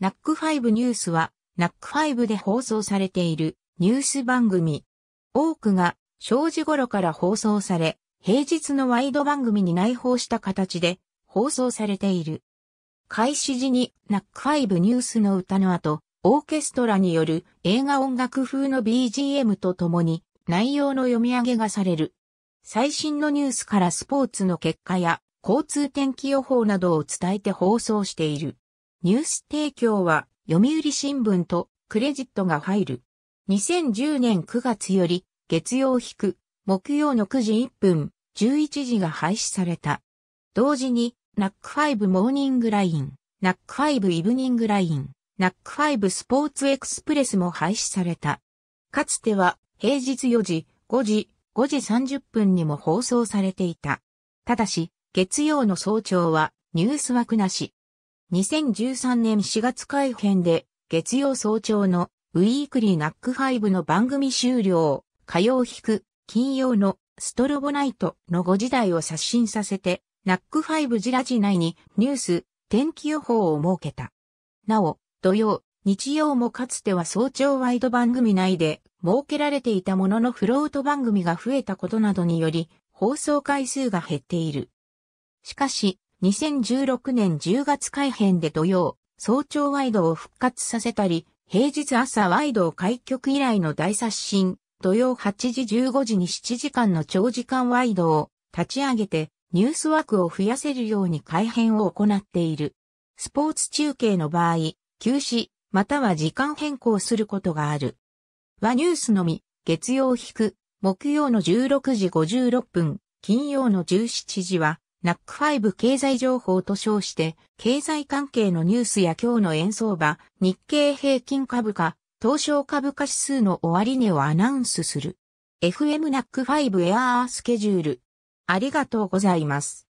ナック5ニュースは、ナック5で放送されているニュース番組。多くが正時頃から放送され、平日のワイド番組に内包した形で放送されている。開始時にナック5ニュースの歌の後、オーケストラによる映画音楽風の BGM とともに内容の読み上げがされる。最新のニュースからスポーツの結果や交通天気予報などを伝えて放送している。ニュース提供は読売新聞とクレジットが入る。2010年9月より月曜引く木曜の9時1分11時が廃止された。同時にナック5モーニングライン、ナック5イブニングライン、ナック5スポーツエクスプレスも廃止された。かつては平日4時、5時、5時30分にも放送されていた。ただし、月曜の早朝はニュース枠なし。2013年4月改編で、月曜早朝のウィークリーナック5の番組終了、火曜引く、金曜のストロボナイトの5時台を刷新させて、ナック5ジラジ内にニュース、天気予報を設けた。なお、土曜、日曜もかつては早朝ワイド番組内で設けられていたもののフロート番組が増えたことなどにより、放送回数が減っている。しかし、2016年10月改編で土曜、早朝ワイドを復活させたり、平日朝ワイドを開局以来の大刷新、土曜8時15時に7時間の長時間ワイドを立ち上げて、ニュース枠を増やせるように改編を行っている。スポーツ中継の場合、休止、または時間変更することがある。和ニュースのみ、月曜引く、木曜の16時56分、金曜の17時は、NAC5 経済情報と称して、経済関係のニュースや今日の円相場、日経平均株価、東証株価指数の終値をアナウンスする。FM NAC5 エアースケジュール。ありがとうございます。